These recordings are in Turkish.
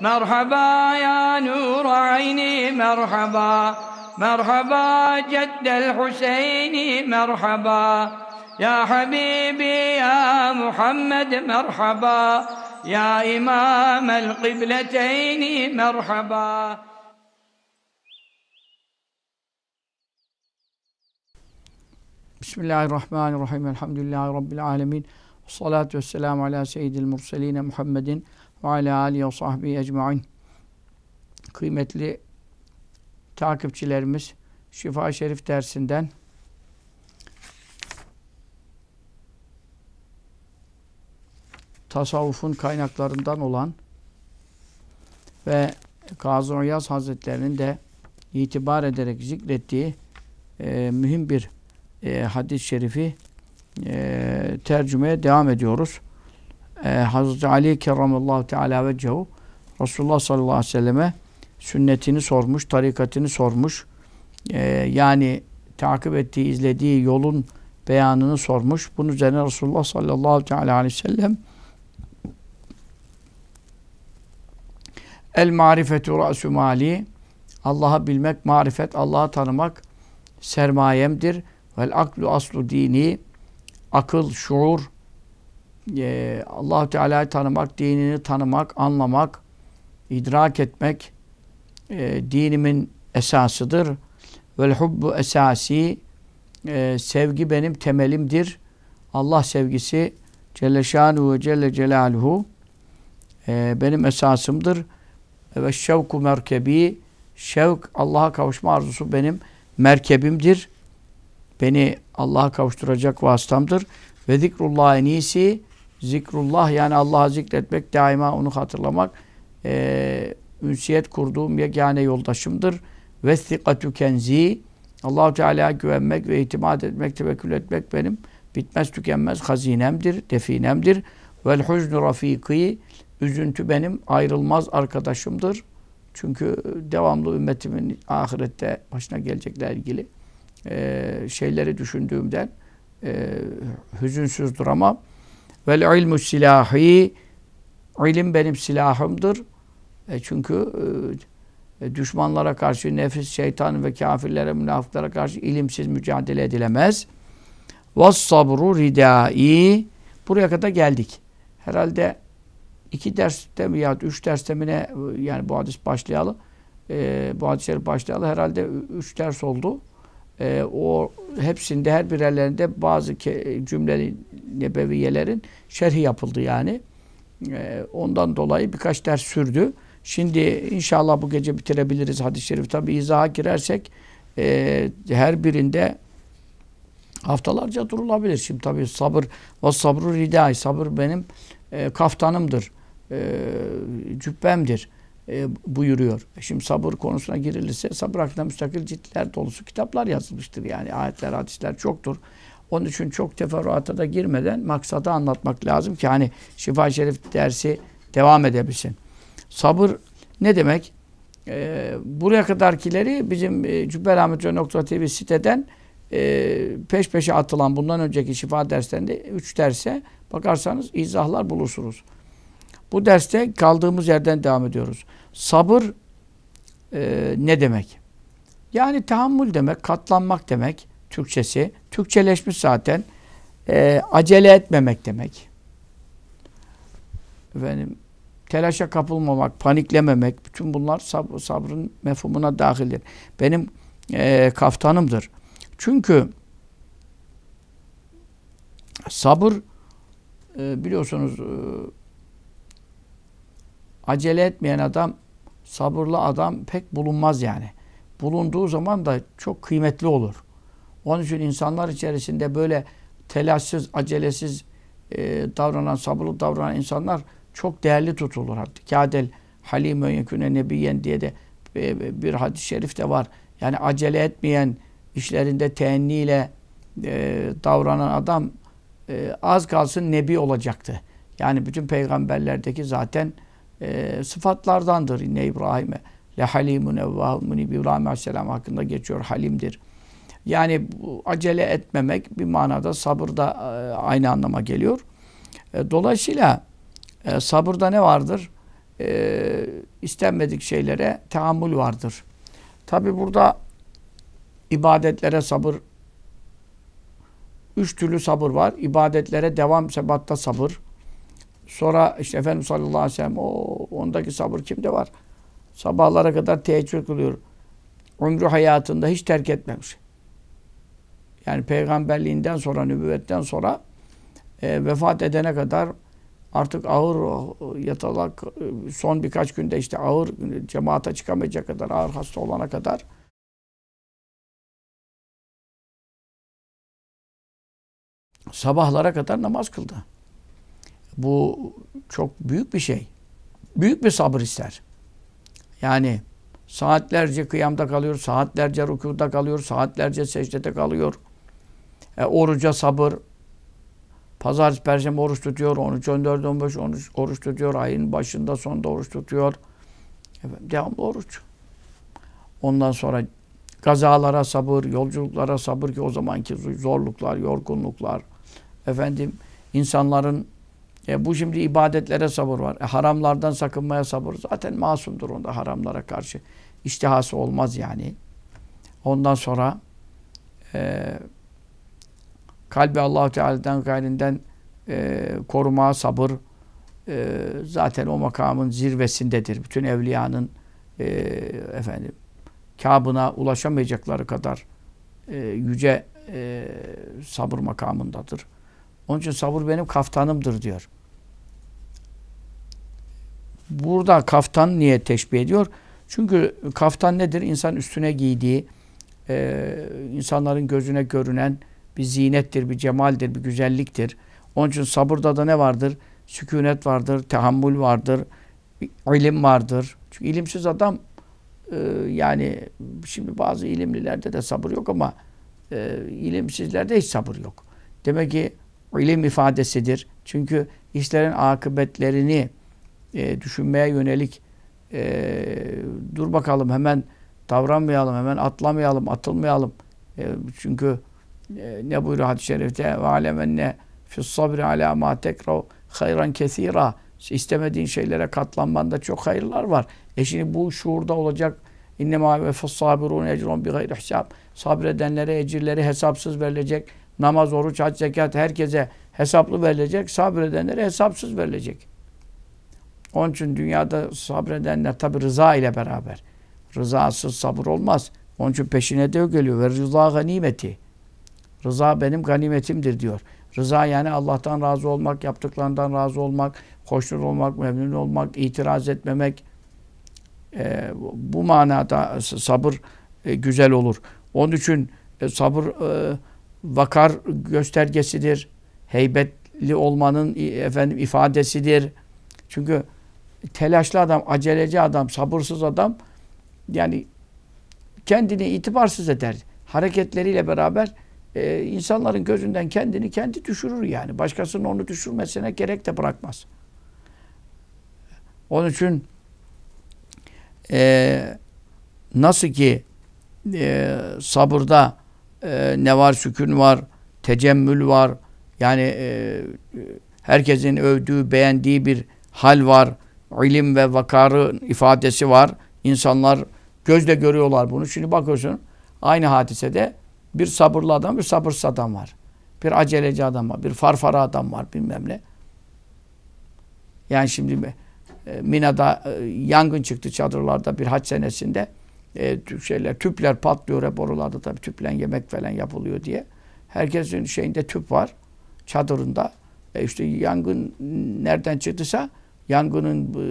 مرحبا يا نور عيني مرحبا مرحبا جد الحسين مرحبا يا حبيبي يا محمد مرحبا يا إمام القبلتين مرحبا بسم الله الرحمن الرحيم الحمد لله رب العالمين والصلاة والسلام على سيد المرسلين محمد ve alâ âliye sahbihi ecmain. Kıymetli takipçilerimiz Şifa Şerif dersinden tasavvufun kaynaklarından olan ve Gazi Uyaz Hazretleri'nin de itibar ederek zikrettiği e, mühim bir e, hadis-i şerifi e, tercümeye devam ediyoruz e, Hazreti Ali kerramallahu teala ve cehu Resulullah sallallahu aleyhi ve selleme sünnetini sormuş, tarikatını sormuş. E, yani takip ettiği, izlediği yolun beyanını sormuş. Bunun üzerine Resulullah sallallahu aleyhi ve sellem El marifetu ra'su mali Allah'ı bilmek, marifet, Allah'ı tanımak sermayemdir. Vel aklu aslu dini akıl, şuur e, ee, allah Teala'yı tanımak, dinini tanımak, anlamak, idrak etmek e, dinimin esasıdır. Vel hubbu esasi e, sevgi benim temelimdir. Allah sevgisi Celle Şanuhu ve Celle Celaluhu e, benim esasımdır. Ve şevku merkebi şevk Allah'a kavuşma arzusu benim merkebimdir. Beni Allah'a kavuşturacak vasıtamdır. Ve zikrullah en zikrullah yani Allah'a zikretmek, daima onu hatırlamak e, ünsiyet kurduğum yegane yoldaşımdır. Vestikatü kenzi Allahu Teala'ya güvenmek ve itimat etmek, tevekkül etmek benim bitmez tükenmez hazinemdir, definemdir. Vel huznu rafiki üzüntü benim ayrılmaz arkadaşımdır. Çünkü devamlı ümmetimin ahirette başına gelecekler ilgili e, şeyleri düşündüğümden e, hüzünsüz duramam. Vel ilmu silahi ilim benim silahımdır. E çünkü e, e düşmanlara karşı nefis, şeytan ve kafirlere, münafıklara karşı ilimsiz mücadele edilemez. Vas sabru ridai buraya kadar geldik. Herhalde iki derste mi ya üç derste mi ne yani bu hadis başlayalı e, bu hadisleri başlayalı herhalde üç ders oldu e, o hepsinde her birerlerinde bazı ke, cümle nebeviyelerin şerhi yapıldı yani. E, ondan dolayı birkaç ders sürdü. Şimdi inşallah bu gece bitirebiliriz hadis-i şerif. Tabi izaha girersek e, her birinde haftalarca durulabilir. Şimdi tabi sabır ve sabru ridai. Sabır benim e, kaftanımdır. E, cübbemdir e, buyuruyor. Şimdi sabır konusuna girilirse sabır hakkında müstakil ciltler dolusu kitaplar yazılmıştır. Yani ayetler, hadisler çoktur. Onun için çok teferruata da girmeden maksada anlatmak lazım ki hani şifa şerif dersi devam edebilsin. Sabır ne demek? Ee, buraya kadarkileri bizim e, cübbelahmethoca.tv siteden e, peş peşe atılan bundan önceki şifa derslerinde 3 derse bakarsanız izahlar bulursunuz. Bu derste kaldığımız yerden devam ediyoruz. Sabır e, ne demek? Yani tahammül demek, katlanmak demek Türkçesi. Türkçeleşmiş zaten. E, acele etmemek demek. Efendim, telaşa kapılmamak, paniklememek, bütün bunlar sab sabrın mefhumuna dahildir. Benim e, kaftanımdır. Çünkü sabır e, biliyorsunuz e, Acele etmeyen adam, sabırlı adam pek bulunmaz yani. Bulunduğu zaman da çok kıymetli olur. Onun için insanlar içerisinde böyle telaşsız, acelesiz e, davranan, sabırlı davranan insanlar çok değerli tutulur. Kâdel halimön yeküne nebiyen diye de e, bir hadis-i şerif de var. Yani acele etmeyen, işlerinde teenniyle e, davranan adam e, az kalsın nebi olacaktı. Yani bütün peygamberlerdeki zaten e, sıfatlardandır. İnne İbrahim'e le halimun evvâhun İbrahim Aleyhisselam hakkında geçiyor. Halimdir. Yani acele etmemek bir manada sabır da e, aynı anlama geliyor. E, dolayısıyla e, sabırda ne vardır? E, istenmedik şeylere tahammül vardır. Tabi burada ibadetlere sabır Üç türlü sabır var. İbadetlere devam sebatta sabır. Sonra işte Efendim sallallahu aleyhi ve sellem o ondaki sabır kimde var? Sabahlara kadar teheccüd kılıyor. Ömrü hayatında hiç terk etmemiş. Yani peygamberliğinden sonra, nübüvvetten sonra e, vefat edene kadar artık ağır yatalak e, son birkaç günde işte ağır cemaate çıkamayacak kadar ağır hasta olana kadar sabahlara kadar namaz kıldı. Bu çok büyük bir şey. Büyük bir sabır ister. Yani saatlerce kıyamda kalıyor, saatlerce rükuda kalıyor, saatlerce secdede kalıyor. E, oruca sabır. Pazar, perşembe oruç tutuyor, 13, 14, 15 13 oruç tutuyor, ayın başında sonunda oruç tutuyor. Efendim, devamlı oruç. Ondan sonra kazalara sabır, yolculuklara sabır ki o zamanki zorluklar, yorgunluklar, efendim insanların e bu şimdi ibadetlere sabır var. E haramlardan sakınmaya sabır. Zaten masumdur onda haramlara karşı. iştihası olmaz yani. Ondan sonra e, kalbi Allahu Teala'dan gayrinden e, korumaya sabır. E, zaten o makamın zirvesindedir. Bütün evliyanın e, efendim kabına ulaşamayacakları kadar e, yüce e, sabır makamındadır. Onun için sabır benim kaftanımdır diyor. Burada kaftan niye teşbih ediyor? Çünkü kaftan nedir? İnsan üstüne giydiği, e, insanların gözüne görünen bir zinettir, bir cemaldir, bir güzelliktir. Onun için sabırda da ne vardır? Sükunet vardır, tahammül vardır, ilim vardır. Çünkü ilimsiz adam e, yani şimdi bazı ilimlilerde de sabır yok ama e, ilimsizlerde hiç sabır yok. Demek ki ilim ifadesidir. Çünkü işlerin akıbetlerini e, düşünmeye yönelik e, dur bakalım hemen davranmayalım, hemen atlamayalım, atılmayalım. E, çünkü e, ne buyuruyor hadis-i şerifte? Ve alemenne fis sabri ala ma tekrav hayran kesira. İstemediğin şeylere katlanmanda çok hayırlar var. E şimdi bu şuurda olacak. İnne ma ve fis sabirun ecrun bi gayri Sabredenlere ecirleri hesapsız verilecek. Namaz, oruç, hac, zekat herkese hesaplı verilecek. Sabredenlere hesapsız verilecek. Onun için dünyada sabredenler tabi rıza ile beraber. Rızasız sabır olmaz. Onun için peşine de geliyor. Ve rıza ganimeti. Rıza benim ganimetimdir diyor. Rıza yani Allah'tan razı olmak, yaptıklarından razı olmak, hoşnut olmak, memnun olmak, itiraz etmemek. E, bu manada sabır e, güzel olur. Onun için e, sabır e, vakar göstergesidir. Heybetli olmanın efendim ifadesidir. Çünkü telaşlı adam, aceleci adam, sabırsız adam yani kendini itibarsız eder. Hareketleriyle beraber e, insanların gözünden kendini kendi düşürür yani. Başkasının onu düşürmesine gerek de bırakmaz. Onun için e, nasıl ki e, sabırda e, ne var? sükün var, tecemmül var. Yani e, herkesin övdüğü, beğendiği bir hal var ilim ve vakarın ifadesi var. İnsanlar gözle görüyorlar bunu. Şimdi bakıyorsun aynı hadisede bir sabırlı adam, bir sabırsız adam var. Bir aceleci adam var, bir farfara adam var bilmem ne. Yani şimdi e, Mina'da e, yangın çıktı çadırlarda bir haç senesinde. E, şeyler, tüpler patlıyor hep oralarda tabii tüplen yemek falan yapılıyor diye. Herkesin şeyinde tüp var çadırında. E işte yangın nereden çıktıysa yangının e,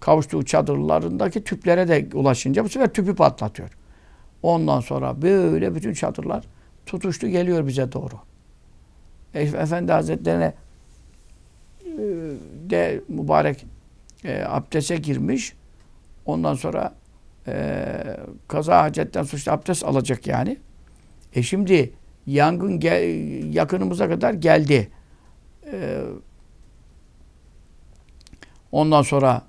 kavuştuğu çadırlarındaki tüplere de ulaşınca bu sefer tüpü patlatıyor. Ondan sonra böyle bütün çadırlar tutuştu geliyor bize doğru. E, Efendi Hazretleri'ne e, de mübarek e, abdese girmiş. Ondan sonra e, kaza hacetten suçlu abdest alacak yani. E şimdi yangın gel, yakınımıza kadar geldi. E, Ondan sonra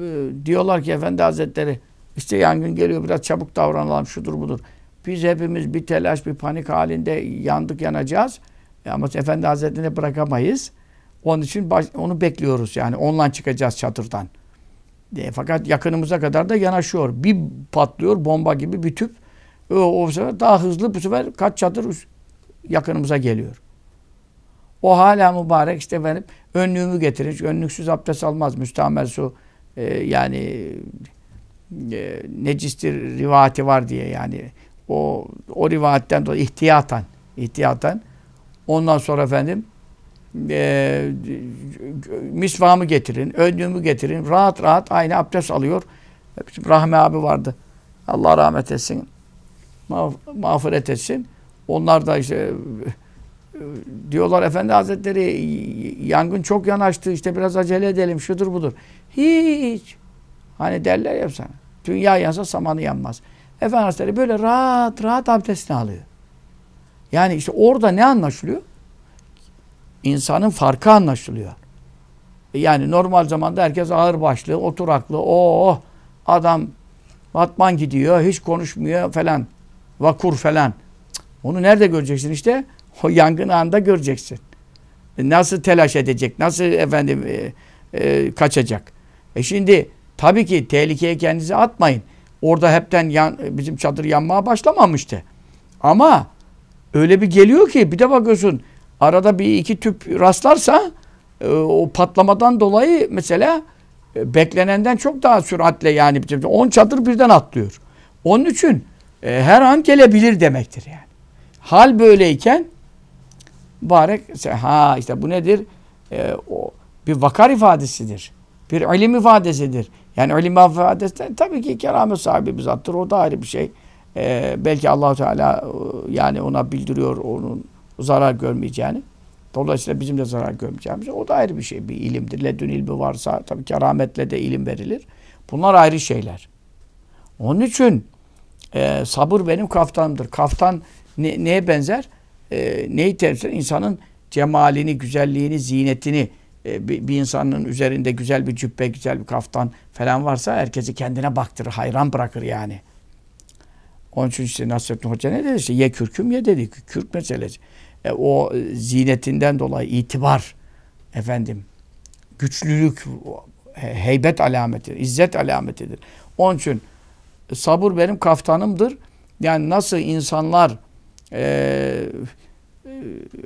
e, diyorlar ki Efendi Hazretleri işte yangın geliyor biraz çabuk davranalım şudur budur. Biz hepimiz bir telaş bir panik halinde yandık yanacağız. E, ama Efendi Hazretleri'ne bırakamayız. Onun için baş, onu bekliyoruz yani ondan çıkacağız çadırdan. E, fakat yakınımıza kadar da yanaşıyor. Bir patlıyor bomba gibi bir tüp. O, e, o sefer daha hızlı bu sefer kaç çadır yakınımıza geliyor. O hala mübarek işte benim önlüğümü getirir. Önlüksüz abdest almaz. Müstamel su e, yani e, necistir rivati var diye yani o o rivayetten dolayı ihtiyatan ihtiyatan ondan sonra efendim e, misvamı getirin, önlüğümü getirin. Rahat rahat aynı abdest alıyor. Bizim Rahmi abi vardı. Allah rahmet etsin. Mağfiret etsin. Onlar da işte diyorlar Efendi Hazretleri yangın çok yanaştı işte biraz acele edelim şudur budur. Hiç. Hani derler ya sana. Dünya yansa samanı yanmaz. Efendi Hazretleri böyle rahat rahat abdestini alıyor. Yani işte orada ne anlaşılıyor? İnsanın farkı anlaşılıyor. Yani normal zamanda herkes ağır başlı, oturaklı, oh adam batman gidiyor, hiç konuşmuyor falan, vakur falan. Onu nerede göreceksin işte? O yangın anında göreceksin. E, nasıl telaş edecek? Nasıl efendim e, e, kaçacak? E şimdi tabii ki tehlikeye kendinizi atmayın. Orada hepten yan, e, bizim çadır yanmaya başlamamıştı. Ama öyle bir geliyor ki bir de bakıyorsun arada bir iki tüp rastlarsa e, o patlamadan dolayı mesela e, beklenenden çok daha süratle yani 10 çadır birden atlıyor. Onun için e, her an gelebilir demektir yani. Hal böyleyken mübarek ha işte bu nedir? E, o, bir vakar ifadesidir. Bir ilim ifadesidir. Yani ilim ifadesi tabii ki keramet sahibi bir zattır. O da ayrı bir şey. E, belki Allahu Teala e, yani ona bildiriyor onun zarar görmeyeceğini. Dolayısıyla bizim de zarar görmeyeceğimiz. O da ayrı bir şey. Bir ilimdir. Ledün ilmi varsa tabii kerametle de ilim verilir. Bunlar ayrı şeyler. Onun için e, sabır benim kaftanımdır. Kaftan ne, neye benzer? e, ee, neyi temsil İnsanın cemalini, güzelliğini, zinetini e, bir, bir insanın üzerinde güzel bir cübbe, güzel bir kaftan falan varsa herkesi kendine baktırır, hayran bırakır yani. Onun için işte Nasrettin Hoca ne dedi? İşte ye kürküm ye dedi. Kürk meselesi. E, o e, zinetinden dolayı itibar efendim güçlülük heybet alametidir. izzet alametidir. Onun için e, sabır benim kaftanımdır. Yani nasıl insanlar e,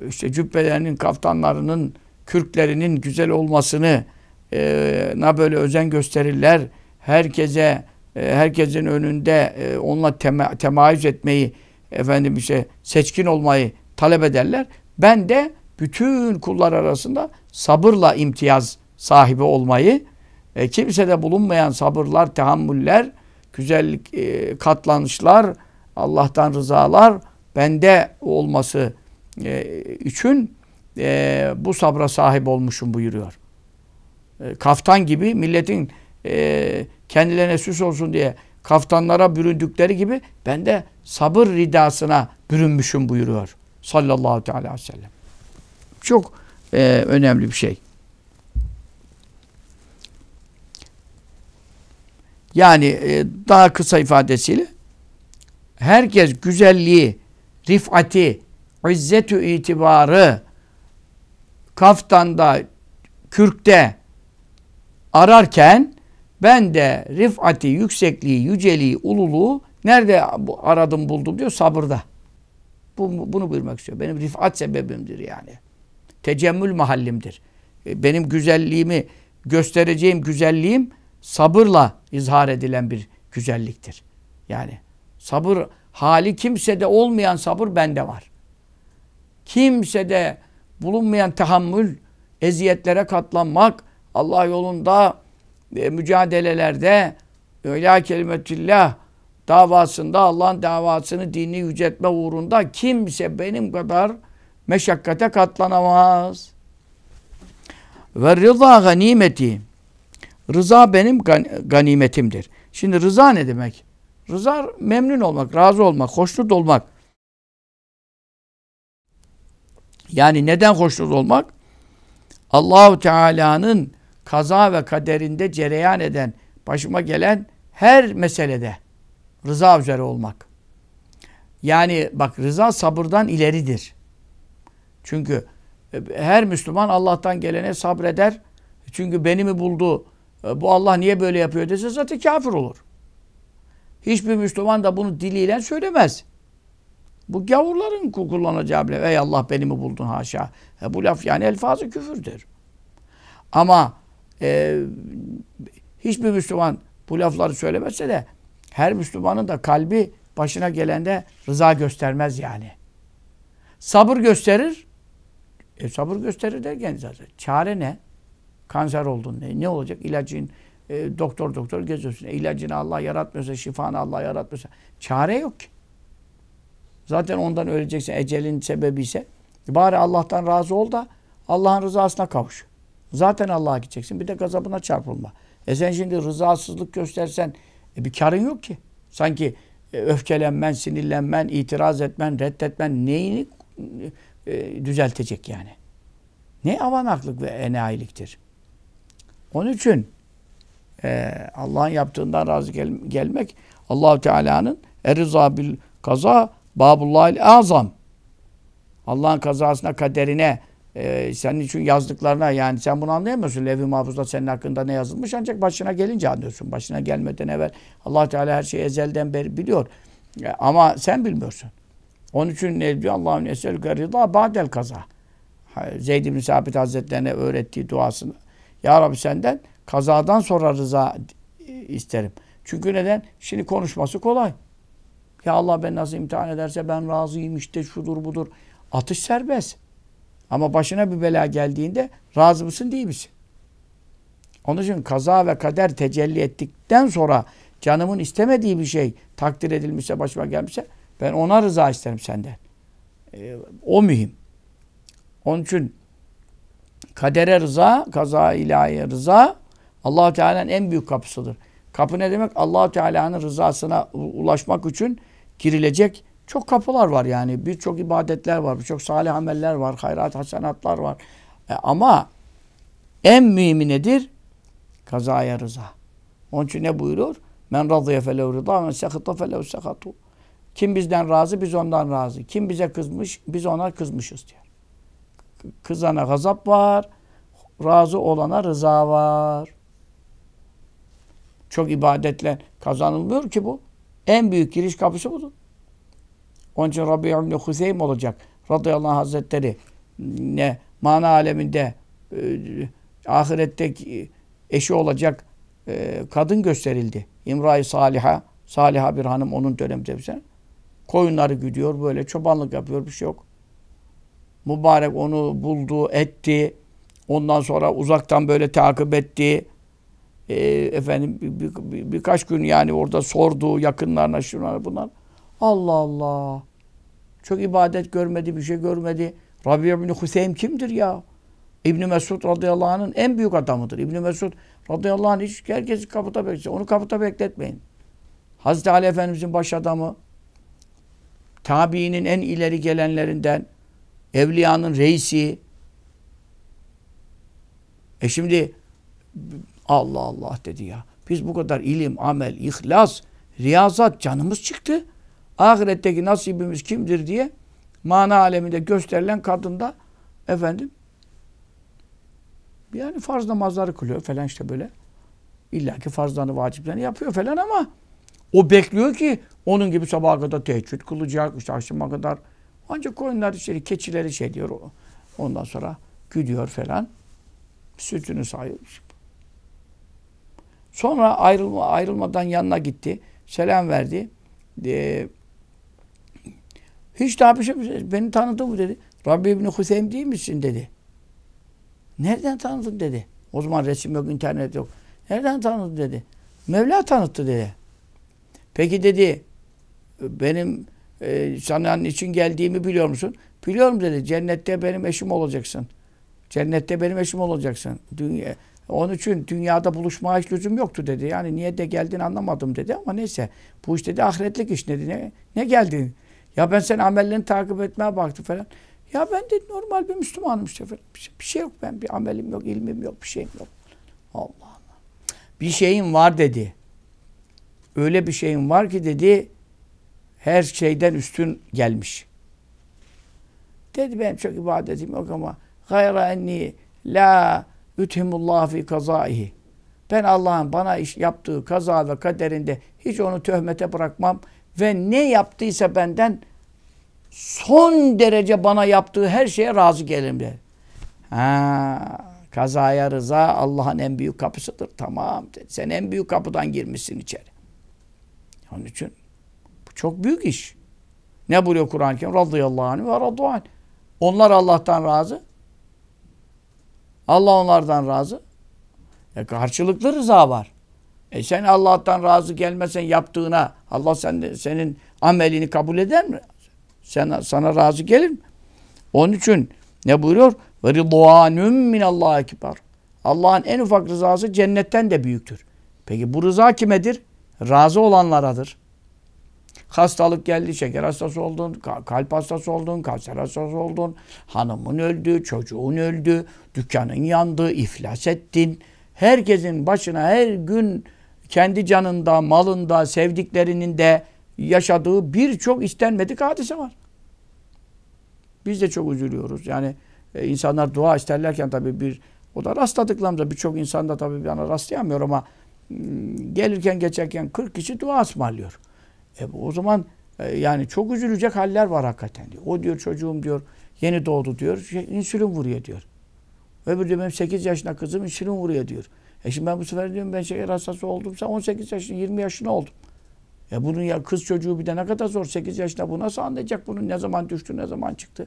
işte cübbelerinin, kaftanlarının, kürklerinin güzel olmasını e, na böyle özen gösterirler. Herkese, e, herkesin önünde e, onunla tema, temayüz etmeyi, efendim işte seçkin olmayı talep ederler. Ben de bütün kullar arasında sabırla imtiyaz sahibi olmayı, e, kimsede bulunmayan sabırlar, tahammüller, güzel e, katlanışlar, Allah'tan rızalar, bende olması e, için e, bu sabra sahip olmuşum buyuruyor. E, kaftan gibi milletin e, kendilerine süs olsun diye kaftanlara büründükleri gibi ben de sabır ridasına bürünmüşüm buyuruyor. Sallallahu teala aleyhi ve sellem. Çok e, önemli bir şey. Yani e, daha kısa ifadesiyle herkes güzelliği rifati, izzetü itibarı kaftanda, kürkte ararken ben de rifati, yüksekliği, yüceliği, ululuğu nerede aradım buldum diyor sabırda. Bu, bunu buyurmak istiyor. Benim rifat sebebimdir yani. Tecemmül mahallimdir. E, benim güzelliğimi göstereceğim güzelliğim sabırla izhar edilen bir güzelliktir. Yani sabır hali kimsede olmayan sabır bende var. Kimsede bulunmayan tahammül, eziyetlere katlanmak, Allah yolunda e, mücadelelerde öyle kelimetillah davasında Allah'ın davasını dini yüceltme uğrunda kimse benim kadar meşakkate katlanamaz. Ve rıza ganimeti. Rıza benim ganimetimdir. Şimdi rıza ne demek? Rıza memnun olmak, razı olmak, hoşnut olmak. Yani neden hoşnut olmak? Allahu Teala'nın kaza ve kaderinde cereyan eden, başıma gelen her meselede rıza üzere olmak. Yani bak rıza sabırdan ileridir. Çünkü e, her Müslüman Allah'tan gelene sabreder. Çünkü beni mi buldu, e, bu Allah niye böyle yapıyor dese zaten kafir olur. Hiçbir Müslüman da bunu diliyle söylemez. Bu gavurların kullanacağı bile ey Allah beni mi buldun haşa. E bu laf yani elfazı küfürdür. Ama e, hiçbir Müslüman bu lafları söylemezse de her Müslümanın da kalbi başına gelende rıza göstermez yani. Sabır gösterir. E sabır gösterir derken zaten. Çare ne? Kanser oldun ne? Ne olacak? İlacın e, doktor doktor geziyorsun. E, ilacını Allah yaratmıyorsa, şifanı Allah yaratmıyorsa çare yok ki. Zaten ondan öleceksin ecelin sebebi ise. Bari Allah'tan razı ol da Allah'ın rızasına kavuş. Zaten Allah'a gideceksin. Bir de gazabına çarpılma. E sen şimdi rızasızlık göstersen e bir karın yok ki. Sanki e, öfkelenmen, sinirlenmen, itiraz etmen, reddetmen neyini e, düzeltecek yani. Ne avanaklık ve enayiliktir. Onun için ee, Allah'ın yaptığından razı gel gelmek Allahu Teala'nın erza bil kaza babullahil azam. Allah'ın kazasına, kaderine, e, senin için yazdıklarına yani sen bunu anlayamıyorsun. Levh-i Mahfuz'da senin hakkında ne yazılmış ancak başına gelince anlıyorsun. Başına gelmeden evvel allah Teala her şeyi ezelden beri biliyor. E, ama sen bilmiyorsun. Onun için ne diyor? Allah'ın eselüke rıza ba'del kaza. Zeyd bin Sabit Hazretleri'ne öğrettiği duasını. Ya Rabbi senden kazadan sonra rıza isterim. Çünkü neden? Şimdi konuşması kolay. Ya Allah ben nasıl imtihan ederse ben razıyım işte şudur budur. Atış serbest. Ama başına bir bela geldiğinde razı mısın değil misin? Onun için kaza ve kader tecelli ettikten sonra canımın istemediği bir şey takdir edilmişse başıma gelmişse ben ona rıza isterim senden. E, o mühim. Onun için kadere rıza, kaza ilahi rıza allah Teala'nın en büyük kapısıdır. Kapı ne demek? allah Teala'nın rızasına ulaşmak için girilecek çok kapılar var yani. Birçok ibadetler var, birçok salih ameller var, hayrat, hasenatlar var. E ama en mühimi nedir? Kazaya rıza. Onun için ne buyurur? Men razıya felev rıza, men sekıta felev sekatu. Kim bizden razı, biz ondan razı. Kim bize kızmış, biz ona kızmışız diyor. Kızana gazap var, razı olana rıza var çok ibadetle kazanılmıyor ki bu. En büyük giriş kapısı budur. Onun için Rabbi İbni Huseym olacak. Radıyallahu anh Hazretleri ne mana aleminde e, ahirette eşi olacak e, kadın gösterildi. İmra-i Saliha, Saliha bir hanım onun döneminde bize. Koyunları güdüyor böyle çobanlık yapıyor bir şey yok. Mübarek onu buldu, etti. Ondan sonra uzaktan böyle takip etti e, efendim bir, bir, birkaç gün yani orada sordu yakınlarına şunlar bunlar. Allah Allah. Çok ibadet görmedi, bir şey görmedi. Rabbi bin Hüseyin kimdir ya? İbni Mesud radıyallahu anh'ın en büyük adamıdır. İbni Mesud radıyallahu anh hiç herkesi kapıda bekliyor. Onu kapıda bekletmeyin. Hazreti Ali Efendimizin baş adamı, tabiinin en ileri gelenlerinden, evliyanın reisi. E şimdi Allah Allah dedi ya. Biz bu kadar ilim, amel, ihlas, riyazat canımız çıktı. Ahiretteki nasibimiz kimdir diye mana aleminde gösterilen kadında efendim yani farz namazları kılıyor falan işte böyle. İlla ki farzlarını, vaciplerini yapıyor falan ama o bekliyor ki onun gibi sabaha kadar teheccüd kılacak, işte akşama kadar. Ancak koyunlar içeri, keçileri şey diyor. Ondan sonra gidiyor falan. Sütünü sayıyor. Sonra ayrılma, ayrılmadan yanına gitti. Selam verdi. Ee, hiç daha bir şey mi? beni tanıdı mı dedi. Rabbi İbni Hüseyin değil misin dedi. Nereden tanıdın dedi. O zaman resim yok, internet yok. Nereden tanıdın dedi. Mevla tanıttı dedi. Peki dedi benim e, sana için geldiğimi biliyor musun? Biliyorum dedi. Cennette benim eşim olacaksın. Cennette benim eşim olacaksın. Dünya, onun için dünyada buluşmaya hiç lüzum yoktu dedi. Yani niye de geldin anlamadım dedi ama neyse. Bu iş dedi ahiretlik iş dedi. Ne, ne geldin? Ya ben senin amellerini takip etmeye baktım falan. Ya ben de normal bir Müslümanım işte falan. Bir şey, şey yok ben bir amelim yok, ilmim yok, bir şeyim yok. Allah Allah. Bir şeyim var dedi. Öyle bir şeyim var ki dedi her şeyden üstün gelmiş. Dedi ben çok ibadetim yok ama gayra enni la Üthimullah fi kazaihi. Ben Allah'ın bana iş yaptığı kaza ve kaderinde hiç onu töhmete bırakmam ve ne yaptıysa benden son derece bana yaptığı her şeye razı gelirim der. Ha, kazaya rıza Allah'ın en büyük kapısıdır. Tamam. Sen en büyük kapıdan girmişsin içeri. Onun için bu çok büyük iş. Ne buyuruyor Kur'an-ı Kerim? Radıyallahu anh ve radıyallahu anh. Onlar Allah'tan razı. Allah onlardan razı. E karşılıklı rıza var. E sen Allah'tan razı gelmesen yaptığına Allah sen, senin amelini kabul eder mi? Sen, sana razı gelir mi? Onun için ne buyuruyor? Ve rıdvanüm Allah ekber. Allah'ın en ufak rızası cennetten de büyüktür. Peki bu rıza kimedir? Razı olanlaradır. Hastalık geldi, şeker hastası oldun, kalp hastası oldun, kanser hastası oldun, hanımın öldü, çocuğun öldü, dükkanın yandı, iflas ettin. Herkesin başına her gün kendi canında, malında, sevdiklerinin de yaşadığı birçok istenmedik hadise var. Biz de çok üzülüyoruz. Yani e, insanlar dua isterlerken tabii bir o da rastladıklarımızda birçok insanda da tabii bana rastlayamıyor ama ıı, gelirken geçerken 40 kişi dua ısmarlıyor. E, o zaman e, yani çok üzülecek haller var hakikaten diyor. O diyor çocuğum diyor yeni doğdu diyor şey, insülin vuruyor diyor. Öbür diyor benim 8 yaşında kızım insülin vuruyor diyor. E şimdi ben bu sefer diyorum ben şeker hastası oldumsa 18 yaşında 20 yaşında oldum. Ya e, bunun ya kız çocuğu bir de ne kadar zor 8 yaşında bu nasıl anlayacak bunun ne zaman düştü ne zaman çıktı.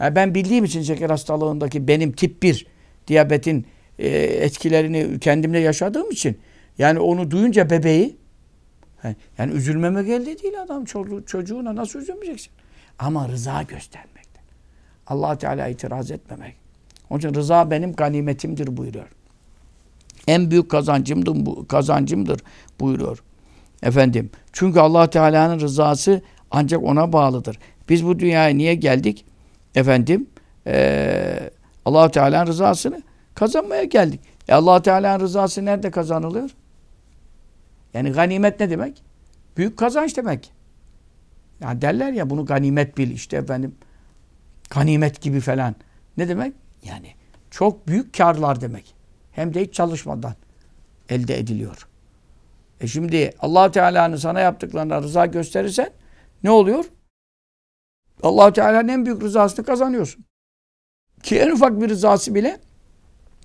Ya e, ben bildiğim için şeker hastalığındaki benim tip 1 diyabetin e, etkilerini kendimde yaşadığım için yani onu duyunca bebeği yani üzülmeme geldi değil adam. Çocuğuna nasıl üzülmeyeceksin? Ama rıza göstermekten. allah Teala itiraz etmemek. Onun için rıza benim ganimetimdir buyuruyor. En büyük kazancımdır, bu, kazancımdır buyuruyor. Efendim. Çünkü allah Teala'nın rızası ancak ona bağlıdır. Biz bu dünyaya niye geldik? Efendim. Ee, allah Teala'nın rızasını kazanmaya geldik. E allah Teala'nın rızası nerede kazanılıyor? Yani ganimet ne demek? Büyük kazanç demek. Yani derler ya bunu ganimet bil işte efendim. Ganimet gibi falan. Ne demek? Yani çok büyük karlar demek. Hem de hiç çalışmadan elde ediliyor. E şimdi allah Teala'nın sana yaptıklarına rıza gösterirsen ne oluyor? allah Teala'nın en büyük rızasını kazanıyorsun. Ki en ufak bir rızası bile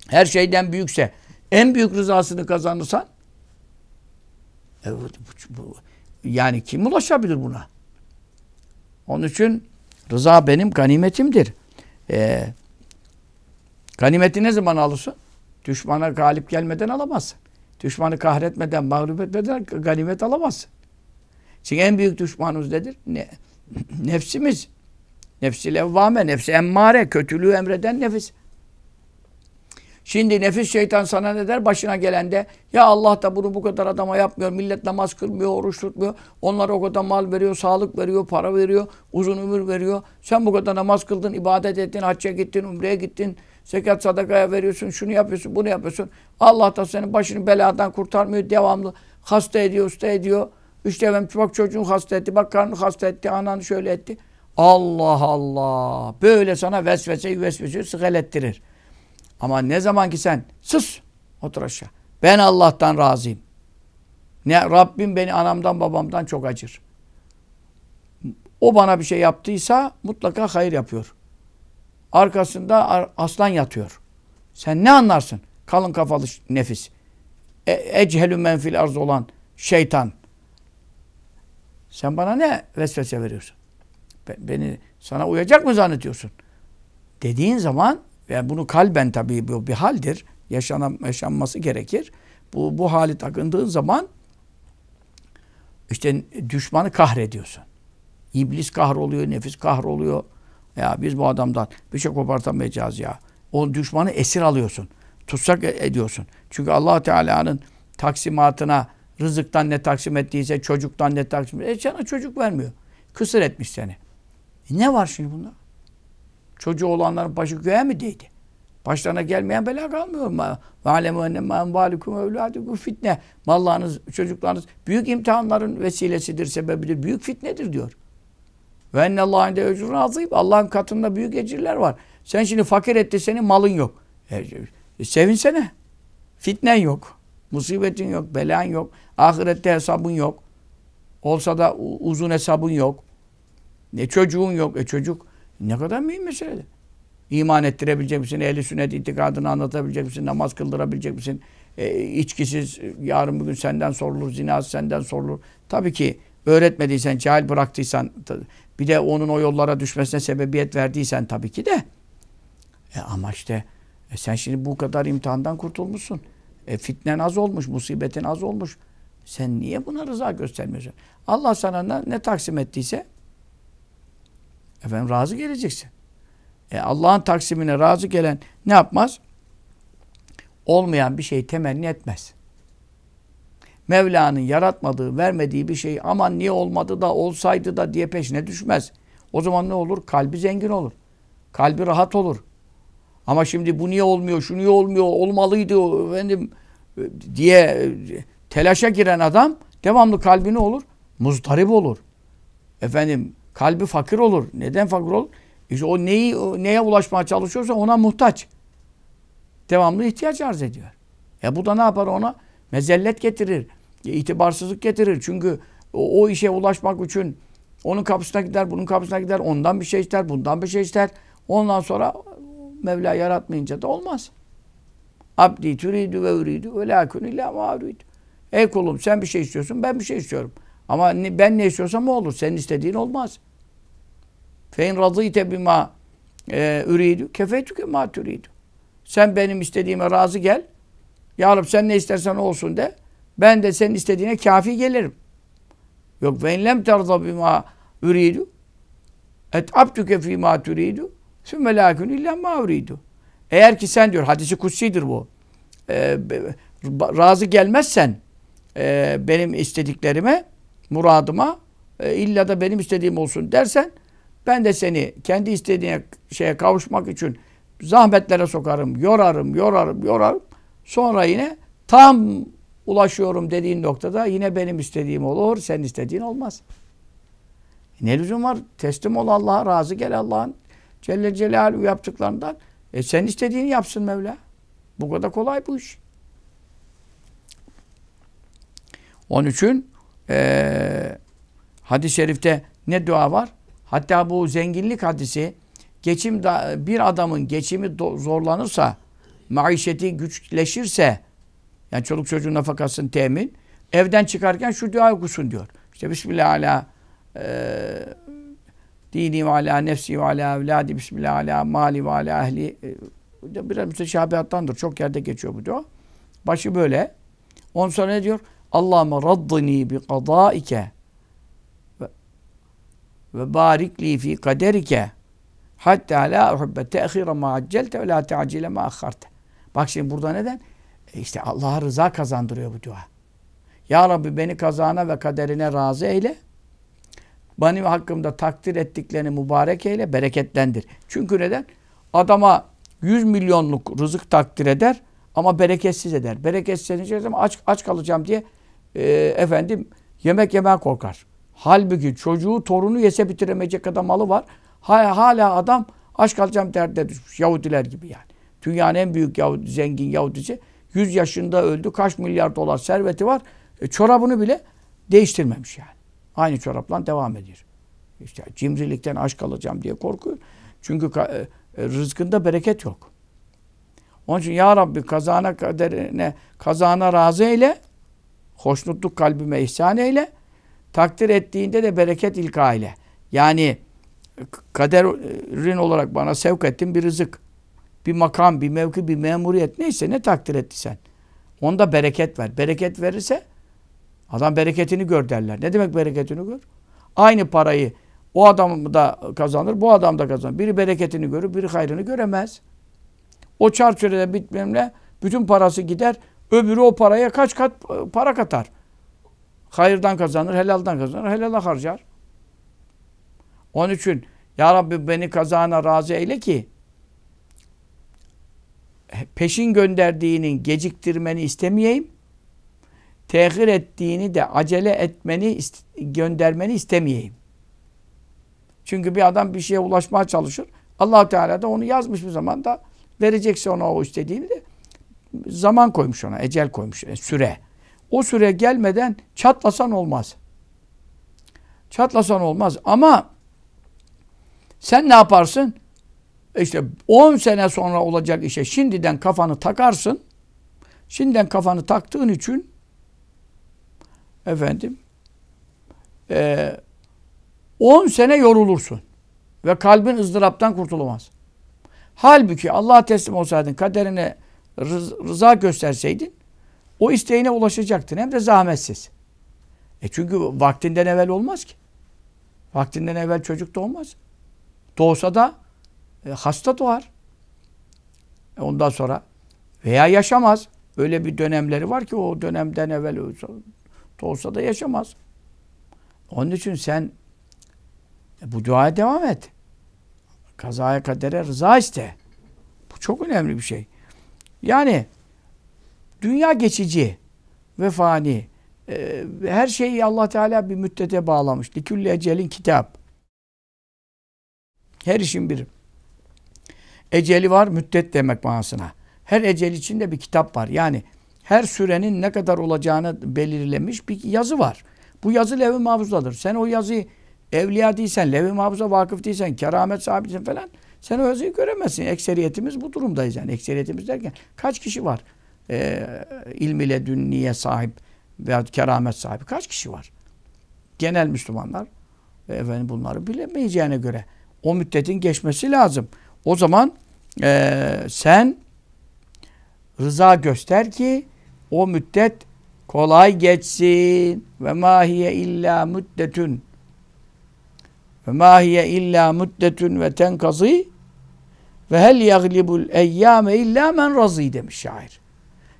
her şeyden büyükse en büyük rızasını kazanırsan e, bu, bu, yani kim ulaşabilir buna? Onun için rıza benim ganimetimdir. E, ganimeti ne zaman alırsın? Düşmana galip gelmeden alamazsın. Düşmanı kahretmeden, mağlup etmeden ganimet alamazsın. Çünkü en büyük düşmanımız nedir? Ne? Nefsimiz. Nefsi levvame, nefsi emmare, kötülüğü emreden nefis. Şimdi nefis şeytan sana ne der? Başına gelende ya Allah da bunu bu kadar adama yapmıyor. Millet namaz kılmıyor, oruç tutmuyor. Onlara o kadar mal veriyor, sağlık veriyor, para veriyor, uzun ömür veriyor. Sen bu kadar namaz kıldın, ibadet ettin, hacca gittin, umreye gittin. Zekat sadakaya veriyorsun, şunu yapıyorsun, bunu yapıyorsun. Allah da senin başını beladan kurtarmıyor. Devamlı hasta ediyor, usta ediyor. İşte efendim bak çocuğun hasta etti, bak karnını hasta etti, ananı şöyle etti. Allah Allah. Böyle sana vesvese vesvese sıkıl ama ne zaman ki sen sus otur aşağı. Ben Allah'tan razıyım. Ne Rabbim beni anamdan babamdan çok acır. O bana bir şey yaptıysa mutlaka hayır yapıyor. Arkasında aslan yatıyor. Sen ne anlarsın? Kalın kafalı nefis. E Echelü menfil arz olan şeytan. Sen bana ne vesvese veriyorsun? Beni sana uyacak mı zannediyorsun? Dediğin zaman yani bunu kalben tabii bu bir haldir. Yaşanam, yaşanması gerekir. Bu, bu hali takındığın zaman işte düşmanı kahrediyorsun. İblis kahroluyor, nefis kahroluyor. Ya biz bu adamdan bir şey kopartamayacağız ya. O düşmanı esir alıyorsun. Tutsak e, ediyorsun. Çünkü allah Teala'nın taksimatına rızıktan ne taksim ettiyse, çocuktan ne taksim ettiyse sana çocuk vermiyor. Kısır etmiş seni. E ne var şimdi bunda? çocuğu olanların başı göğe mi değdi? Başlarına gelmeyen bela kalmıyor mu? Valemu ennemâ envâlikum evlâdikum fitne. Mallarınız, çocuklarınız büyük imtihanların vesilesidir, sebebidir. Büyük fitnedir diyor. Ve Allah'ın de ecrün azîm. Allah'ın katında büyük ecirler var. Sen şimdi fakir etti, senin malın yok. E, e, sevinsene. Fitnen yok. Musibetin yok, belan yok. Ahirette hesabın yok. Olsa da uzun hesabın yok. Ne çocuğun yok. E çocuk ne kadar mühim mesele. İman ettirebilecek misin? Ehli sünnet itikadını anlatabilecek misin? Namaz kıldırabilecek misin? E, içkisiz yarın bugün senden sorulur, zinası senden sorulur. Tabii ki öğretmediysen, cahil bıraktıysan, bir de onun o yollara düşmesine sebebiyet verdiysen tabii ki de. E ama işte e sen şimdi bu kadar imtihandan kurtulmuşsun. E fitnen az olmuş, musibetin az olmuş. Sen niye buna rıza göstermiyorsun? Allah sana ne, ne taksim ettiyse Efendim razı geleceksin. E, Allah'ın taksimine razı gelen ne yapmaz? Olmayan bir şey temenni etmez. Mevla'nın yaratmadığı, vermediği bir şey aman niye olmadı da olsaydı da diye peşine düşmez. O zaman ne olur? Kalbi zengin olur. Kalbi rahat olur. Ama şimdi bu niye olmuyor, şu niye olmuyor, olmalıydı efendim e, diye e, telaşa giren adam devamlı kalbi ne olur? Muzdarip olur. Efendim Kalbi fakir olur. Neden fakir olur? İşte o neyi neye ulaşmaya çalışıyorsa ona muhtaç. Devamlı ihtiyaç arz ediyor. E bu da ne yapar ona? Mezellet getirir. E, itibarsızlık getirir. Çünkü o, o işe ulaşmak için onun kapısına gider, bunun kapısına gider, ondan bir şey ister, bundan bir şey ister. Ondan sonra Mevla yaratmayınca da olmaz. Abdi türidü ve üridü ve lakun illa mağruydu. Ey kulum sen bir şey istiyorsun, ben bir şey istiyorum. Ama ben ne istiyorsam o olur. Senin istediğin olmaz. Fein radıyte bima üridu kefeytüke ma türidu. Sen benim istediğime razı gel. Ya Rab sen ne istersen olsun de. Ben de senin istediğine kafi gelirim. Yok ve lem terza bima üridu. Et abdüke fi ma türidu. Sümme lakun illa ma üridu. Eğer ki sen diyor hadisi kutsidir bu. Ee, razı gelmezsen e, benim istediklerime, muradıma e, illa da benim istediğim olsun dersen ben de seni kendi istediğine şeye kavuşmak için zahmetlere sokarım, yorarım, yorarım, yorarım. Sonra yine tam ulaşıyorum dediğin noktada yine benim istediğim olur, senin istediğin olmaz. E, ne lüzum var? Teslim ol Allah'a, razı gel Allah'ın Celle Celaluhu yaptıklarından. E sen istediğini yapsın Mevla. Bu kadar kolay bu iş. Onun için e, hadis-i şerifte ne dua var? Hatta bu zenginlik hadisi geçim da, bir adamın geçimi zorlanırsa, maişeti güçleşirse yani çoluk çocuğun nafakasını temin evden çıkarken şu dua okusun diyor. İşte Bismillah ala e, dini ve ala nefsi ve ala evladi Bismillah ala mali ve ala ahli e, biraz müteşabihattandır. Çok yerde geçiyor bu dua. Başı böyle. Ondan sonra ne diyor? Allah'ım raddini bi kadaike ve barik li fi kaderike hatta la uhibbe te'khira ma accelte ve la te'acile ma akharte. Bak şimdi burada neden? E işte Allah'a rıza kazandırıyor bu dua. Ya Rabbi beni kazana ve kaderine razı eyle. Benim hakkımda takdir ettiklerini mübarek eyle, bereketlendir. Çünkü neden? Adama 100 milyonluk rızık takdir eder ama bereketsiz eder. Bereketsiz edince aç, aç kalacağım diye e, efendim yemek yemen korkar. Halbuki çocuğu, torunu yese bitiremeyecek kadar malı var. Hala adam aç kalacağım derde düşmüş. Yahudiler gibi yani. Dünyanın en büyük Yahudi, zengin Yahudisi. 100 yaşında öldü. Kaç milyar dolar serveti var. E, çorabını bile değiştirmemiş yani. Aynı çorapla devam ediyor. İşte cimrilikten aç kalacağım diye korkuyor. Çünkü e, e, rızkında bereket yok. Onun için Ya Rabbi kazana kaderine, kazana razı eyle. Hoşnutluk kalbime ihsan eyle. Takdir ettiğinde de bereket ilka ile. Yani kaderin olarak bana sevk ettin bir rızık. Bir makam, bir mevki, bir memuriyet neyse ne takdir etti sen. Onda bereket ver. Bereket verirse adam bereketini gör derler. Ne demek bereketini gör? Aynı parayı o adam da kazanır, bu adam da kazanır. Biri bereketini görür, biri hayrını göremez. O çarçörede bitmemle bütün parası gider. Öbürü o paraya kaç kat e, para katar. Hayırdan kazanır, helaldan kazanır, helala harcar. Onun için Ya Rabbi beni kazana razı eyle ki peşin gönderdiğinin geciktirmeni istemeyeyim. Tehir ettiğini de acele etmeni, göndermeni istemeyeyim. Çünkü bir adam bir şeye ulaşmaya çalışır. allah Teala da onu yazmış bir zaman da verecekse ona o istediğini de zaman koymuş ona, ecel koymuş, e, süre o süre gelmeden çatlasan olmaz. Çatlasan olmaz ama sen ne yaparsın? E işte 10 sene sonra olacak işe şimdiden kafanı takarsın. Şimdiden kafanı taktığın için efendim 10 e, on sene yorulursun. Ve kalbin ızdıraptan kurtulamaz. Halbuki Allah'a teslim olsaydın, kaderine rız rıza gösterseydin o isteğine ulaşacaktın hem de zahmetsiz. E çünkü vaktinden evvel olmaz ki. Vaktinden evvel çocuk doğmaz. Doğsa da e, hasta doğar. E ondan sonra veya yaşamaz. Öyle bir dönemleri var ki o dönemden evvel doğsa da yaşamaz. Onun için sen e, bu duaya devam et. Kazaya kadere rıza iste. Bu çok önemli bir şey. Yani Dünya geçici ve fani. E, her şeyi Allah Teala bir müddete bağlamış. Likülli ecelin kitap. Her işin bir eceli var, müddet demek manasına. Her ecel içinde bir kitap var. Yani her sürenin ne kadar olacağını belirlemiş bir yazı var. Bu yazı levh-i mahfuzdadır. Sen o yazıyı evliya değilsen, levh-i mahfuza vakıf değilsen, keramet sahibisin falan sen o yazıyı göremezsin. Ekseriyetimiz bu durumdayız yani. Ekseriyetimiz derken kaç kişi var? e, ilm dünniye sahip veya keramet sahibi kaç kişi var? Genel Müslümanlar efendim bunları bilemeyeceğine göre o müddetin geçmesi lazım. O zaman e, sen rıza göster ki o müddet kolay geçsin. Ve mahiye illa müddetün. Ve mahiye illa müddetün ve tenkazî ve hel yaglibul eyyâme illa men razî demiş şair.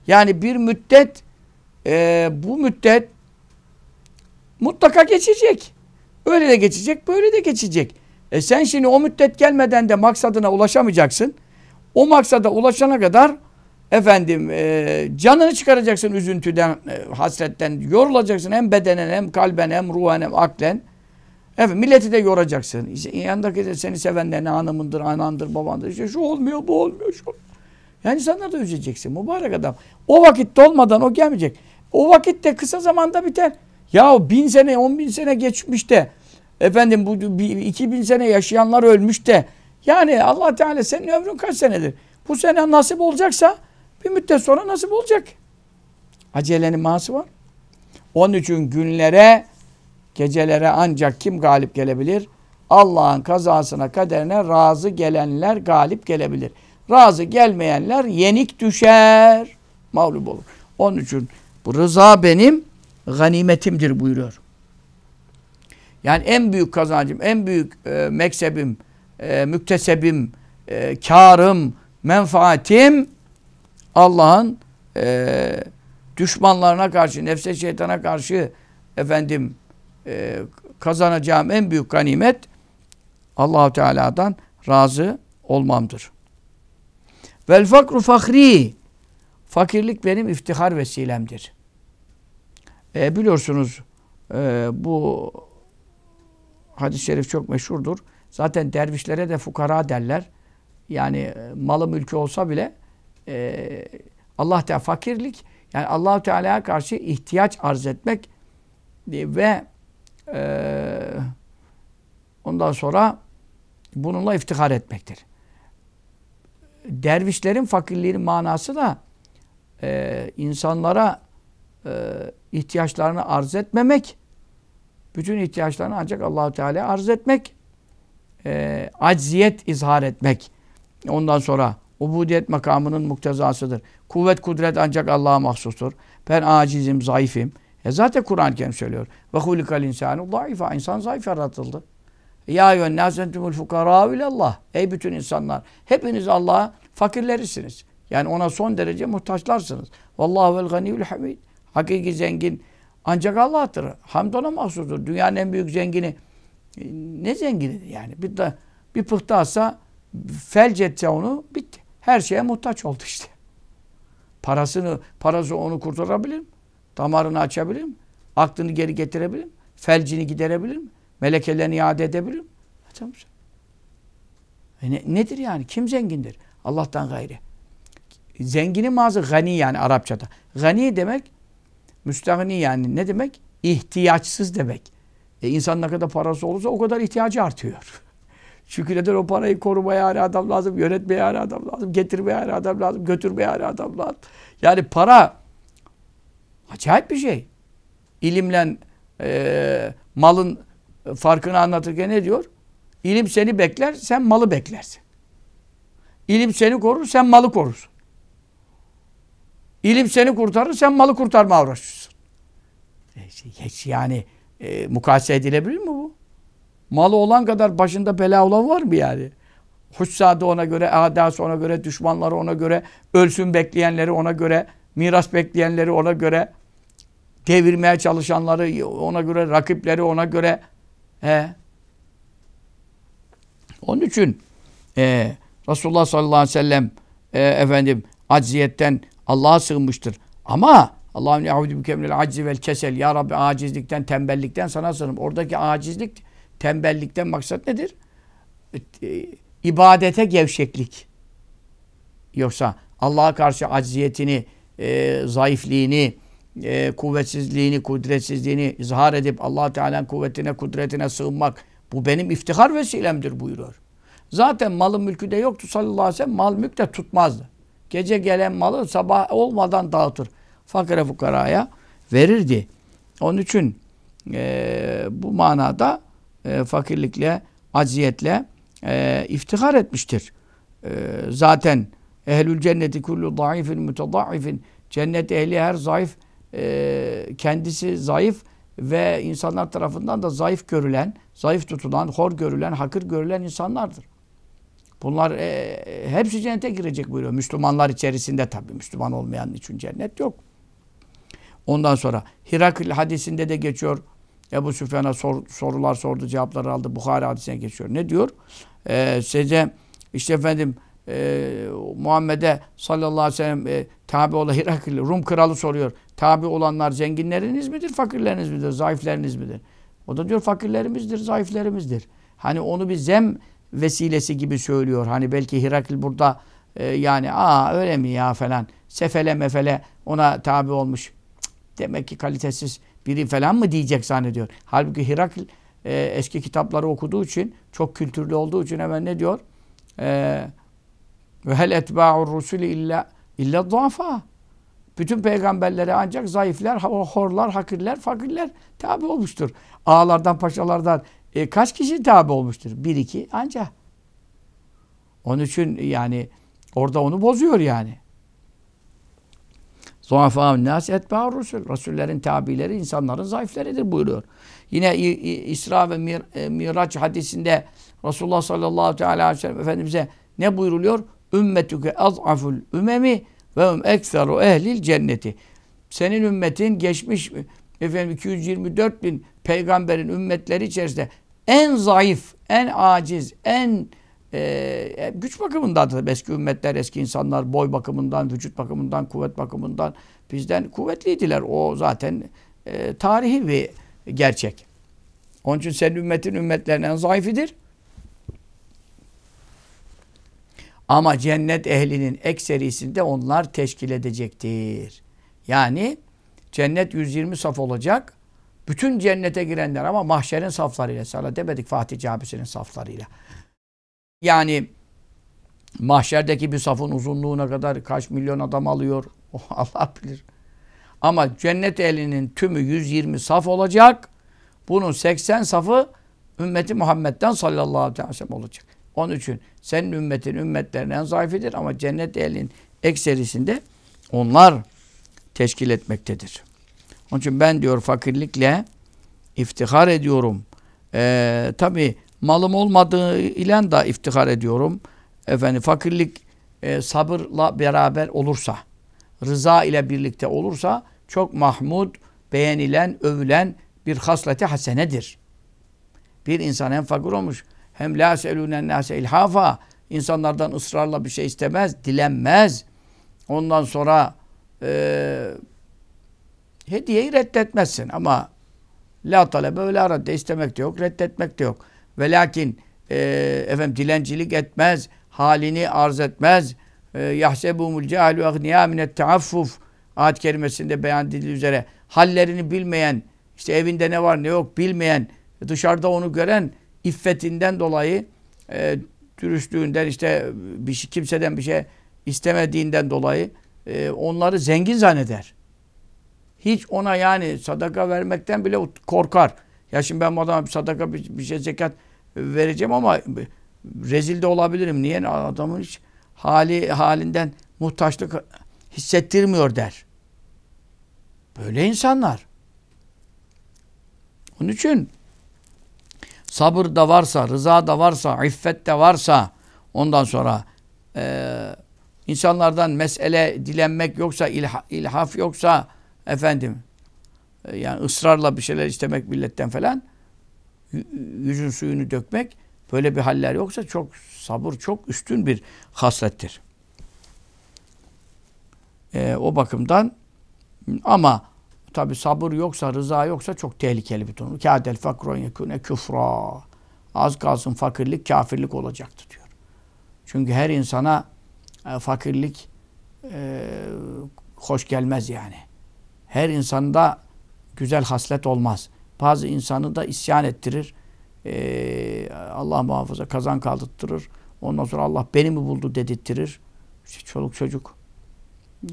Yani bir müddet e, bu müddet mutlaka geçecek. Öyle de geçecek, böyle de geçecek. E sen şimdi o müddet gelmeden de maksadına ulaşamayacaksın. O maksada ulaşana kadar efendim e, canını çıkaracaksın üzüntüden, e, hasretten. Yorulacaksın hem bedenen hem kalben hem ruhen hem aklen. Evet, milleti de yoracaksın. İşte yanındaki de seni sevenlerin hanımındır, anandır, babandır. İşte şu olmuyor, bu olmuyor, şu olmuyor. Yani insanlar da üzeceksin mübarek adam. O vakitte olmadan o gelmeyecek. O vakitte kısa zamanda biter. Ya bin sene, on bin sene geçmiş de efendim bu iki bin sene yaşayanlar ölmüş de yani Allah Teala senin ömrün kaç senedir? Bu sene nasip olacaksa bir müddet sonra nasip olacak. Acelenin maası var. Onun için günlere, gecelere ancak kim galip gelebilir? Allah'ın kazasına, kaderine razı gelenler galip gelebilir. Razı gelmeyenler yenik düşer. Mağlup olur. Onun için bu rıza benim ganimetimdir buyuruyor. Yani en büyük kazancım, en büyük e, meksebim, e, müktesebim, e, karım, menfaatim Allah'ın e, düşmanlarına karşı, nefse şeytana karşı efendim e, kazanacağım en büyük ganimet allah Teala'dan razı olmamdır. Vel fakru fakri. Fakirlik benim iftihar vesilemdir. E, biliyorsunuz e, bu hadis-i şerif çok meşhurdur. Zaten dervişlere de fukara derler. Yani e, malı mülkü olsa bile e, Allah Teala fakirlik yani Allah Teala'ya karşı ihtiyaç arz etmek e, ve e, ondan sonra bununla iftihar etmektir dervişlerin fakirliğinin manası da e, insanlara e, ihtiyaçlarını arz etmemek, bütün ihtiyaçlarını ancak Allahu Teala arz etmek, e, acziyet izhar etmek. Ondan sonra ubudiyet makamının muktezasıdır. Kuvvet, kudret ancak Allah'a mahsustur. Ben acizim, zayıfım. E zaten Kur'an-ı Kerim söylüyor. Ve hulikal insanu zayıfa. İnsan zayıf yaratıldı. Ya yön nazentumul fukara Allah, Ey bütün insanlar hepiniz Allah'a fakirlerisiniz. Yani ona son derece muhtaçlarsınız. Vallahu vel ganiyul hamid. Hakiki zengin ancak Allah'tır. Hamdona ona mahsustur. Dünyanın en büyük zengini e, ne zenginidir yani? Bir de bir pıhtı atsa felç etse onu bitti. Her şeye muhtaç oldu işte. Parasını, parası onu kurtarabilir mi? Damarını açabilir mi? Aklını geri getirebilir mi? Felcini giderebilir mi? melekelerini iade edebilir mi? E ne, nedir yani? Kim zengindir? Allah'tan gayri. Zenginin mazı gani yani Arapçada. Gani demek müstahni yani ne demek? İhtiyaçsız demek. E insan ne kadar parası olursa o kadar ihtiyacı artıyor. Çünkü neden o parayı korumaya ayrı adam lazım, yönetmeye ayrı adam lazım, getirmeye ayrı adam lazım, götürmeye ayrı adam lazım. Yani para acayip bir şey. İlimle e, malın farkını anlatırken ne diyor? İlim seni bekler, sen malı beklersin. İlim seni korur, sen malı korursun. İlim seni kurtarır, sen malı kurtarma uğraşırsın. E, şey, hiç yani e, mukayese edilebilir mi bu? Malı olan kadar başında bela olan var mı yani? Hussadı ona göre, adası ona göre, düşmanları ona göre, ölsün bekleyenleri ona göre, miras bekleyenleri ona göre, devirmeye çalışanları ona göre, rakipleri ona göre, He. Onun için e, Resulullah sallallahu aleyhi ve sellem e, efendim acziyetten Allah'a sığınmıştır. Ama Allah'ın yahudi mükemmel aczi vel kesel. Ya Rabbi acizlikten, tembellikten sana sığınırım. Oradaki acizlik, tembellikten maksat nedir? E, e, ibadete gevşeklik. Yoksa Allah'a karşı acziyetini, e, zayıfliğini, e, kuvvetsizliğini, kudretsizliğini izhar edip allah Teala'nın kuvvetine, kudretine sığınmak bu benim iftihar vesilemdir buyuruyor. Zaten malı mülkü de yoktu sallallahu aleyhi ve sellem. Mal mülk de tutmazdı. Gece gelen malı sabah olmadan dağıtır. Fakire fukaraya verirdi. Onun için e, bu manada e, fakirlikle, aziyetle e, iftihar etmiştir. E, zaten ehlül cenneti kullu daifin mütedaifin cennet ehli her zayıf e, kendisi zayıf ve insanlar tarafından da zayıf görülen, zayıf tutulan, hor görülen, hakir görülen insanlardır. Bunlar e, e, hepsi cennete girecek buyuruyor. Müslümanlar içerisinde tabii. Müslüman olmayan için cennet yok. Ondan sonra Hirakl hadisinde de geçiyor. Ebu Süfyan'a sor, sorular sordu, cevapları aldı. Bukhari hadisine geçiyor. Ne diyor? Ee, size işte efendim e, Muhammed'e sallallahu aleyhi ve sellem e, tabi olan hirakil, Rum kralı soruyor. Tabi olanlar zenginleriniz midir, fakirleriniz midir, zayıfleriniz midir? O da diyor fakirlerimizdir, zayıflerimizdir. Hani onu bir zem vesilesi gibi söylüyor. Hani belki hirakil burada e, yani aa öyle mi ya falan sefele mefele ona tabi olmuş. demek ki kalitesiz biri falan mı diyecek zannediyor. Halbuki hirakil e, eski kitapları okuduğu için çok kültürlü olduğu için hemen ne diyor? Eee ve hel etba'ur rusul illa illa duafa. Bütün peygamberlere ancak zayıflar, horlar, hakirler, fakirler tabi olmuştur. Ağalardan, paşalardan e, kaç kişi tabi olmuştur? Bir iki ancak. Onun için yani orada onu bozuyor yani. Zuafa'un nas etba'ur rusul. Resullerin tabileri insanların zayıfleridir buyuruyor. Yine İsra ve Mir, e, Miraç hadisinde Resulullah sallallahu aleyhi ve sellem Efendimiz'e ne buyuruluyor? ümmetüke az'aful ümemi ve um ekseru ehlil cenneti. Senin ümmetin geçmiş efendim 224 bin peygamberin ümmetleri içerisinde en zayıf, en aciz, en e, e güç bakımından da eski ümmetler, eski insanlar boy bakımından, vücut bakımından, kuvvet bakımından bizden kuvvetliydiler. O zaten e, tarihi bir gerçek. Onun için senin ümmetin ümmetlerin en zayıfidir. Ama cennet ehlinin ekserisinde onlar teşkil edecektir. Yani cennet 120 saf olacak. Bütün cennete girenler ama mahşerin saflarıyla. sala demedik Fatih Cabisi'nin saflarıyla. Yani mahşerdeki bir safın uzunluğuna kadar kaç milyon adam alıyor. Oh, Allah bilir. Ama cennet elinin tümü 120 saf olacak. Bunun 80 safı ümmeti Muhammed'den sallallahu aleyhi ve sellem olacak. Onun için senin ümmetin ümmetlerin en zayıfidir ama cennet elinin ekserisinde onlar teşkil etmektedir. Onun için ben diyor fakirlikle iftihar ediyorum. Ee, Tabi malım olmadığı ile de iftihar ediyorum. Efendim fakirlik e, sabırla beraber olursa, rıza ile birlikte olursa çok mahmud, beğenilen, övülen bir haslati hasenedir. Bir insan en fakir olmuş, hem la selûnen nâse ilhafa. İnsanlardan ısrarla bir şey istemez, dilenmez. Ondan sonra e, hediyeyi reddetmezsin ama la talebe ve la radde istemek de yok, reddetmek de yok. Ve lakin e, efendim dilencilik etmez, halini arz etmez. E, Yahsebumul cehalu agniya minet taaffuf. Ayet kerimesinde beyan edildiği üzere hallerini bilmeyen, işte evinde ne var ne yok bilmeyen, dışarıda onu gören iffetinden dolayı e, dürüstlüğünden işte bir şey, kimseden bir şey istemediğinden dolayı e, onları zengin zanneder. Hiç ona yani sadaka vermekten bile korkar. Ya şimdi ben bu adama bir sadaka bir, bir şey zekat vereceğim ama rezil de olabilirim. Niye adamın hiç hali halinden muhtaçlık hissettirmiyor der. Böyle insanlar. Onun için sabır da varsa, rıza da varsa, iffet de varsa ondan sonra e, insanlardan mesele dilenmek yoksa, ilha, ilhaf yoksa efendim e, yani ısrarla bir şeyler istemek milletten falan yüzün suyunu dökmek böyle bir haller yoksa çok sabır çok üstün bir haslettir. E, o bakımdan ama Tabi sabır yoksa, rıza yoksa çok tehlikeli bir durum. Kâdel fakron yekûne küfra. Az kalsın fakirlik kafirlik olacaktı diyor. Çünkü her insana e, fakirlik e, hoş gelmez yani. Her insanda güzel haslet olmaz. Bazı insanı da isyan ettirir. E, Allah muhafaza kazan kaldırtırır. Ondan sonra Allah beni mi buldu dedirttirir. İşte çoluk çocuk